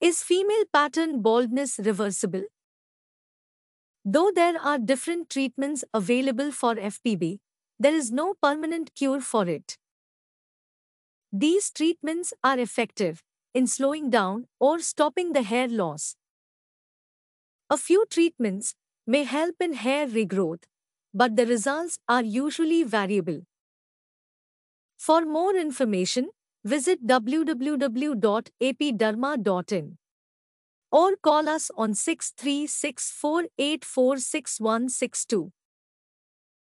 Is female pattern baldness reversible? Though there are different treatments available for FPB, there is no permanent cure for it. These treatments are effective in slowing down or stopping the hair loss. A few treatments may help in hair regrowth, but the results are usually variable. For more information, visit www.apdharma.in or call us on 6364846162.